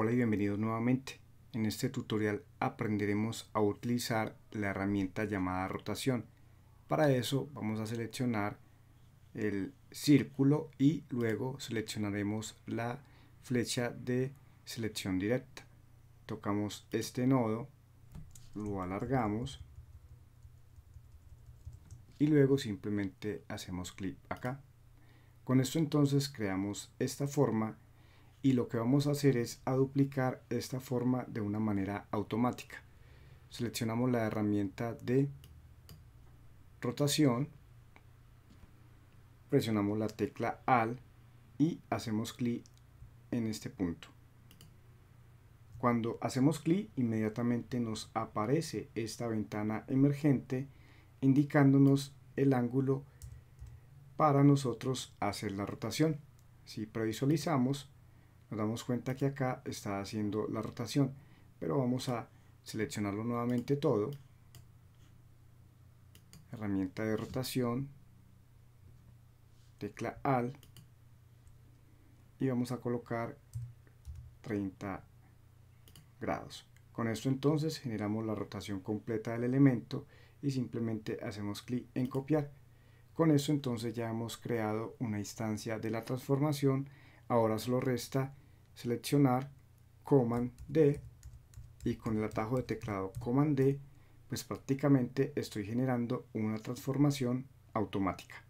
Hola y bienvenidos nuevamente. En este tutorial aprenderemos a utilizar la herramienta llamada rotación. Para eso vamos a seleccionar el círculo y luego seleccionaremos la flecha de selección directa. Tocamos este nodo, lo alargamos y luego simplemente hacemos clic acá. Con esto entonces creamos esta forma y lo que vamos a hacer es a duplicar esta forma de una manera automática. Seleccionamos la herramienta de rotación, presionamos la tecla AL y hacemos clic en este punto. Cuando hacemos clic inmediatamente nos aparece esta ventana emergente indicándonos el ángulo para nosotros hacer la rotación. Si previsualizamos nos damos cuenta que acá está haciendo la rotación pero vamos a seleccionarlo nuevamente todo herramienta de rotación tecla al y vamos a colocar 30 grados con esto entonces generamos la rotación completa del elemento y simplemente hacemos clic en copiar con esto entonces ya hemos creado una instancia de la transformación Ahora solo resta seleccionar Command D y con el atajo de teclado Command D pues prácticamente estoy generando una transformación automática.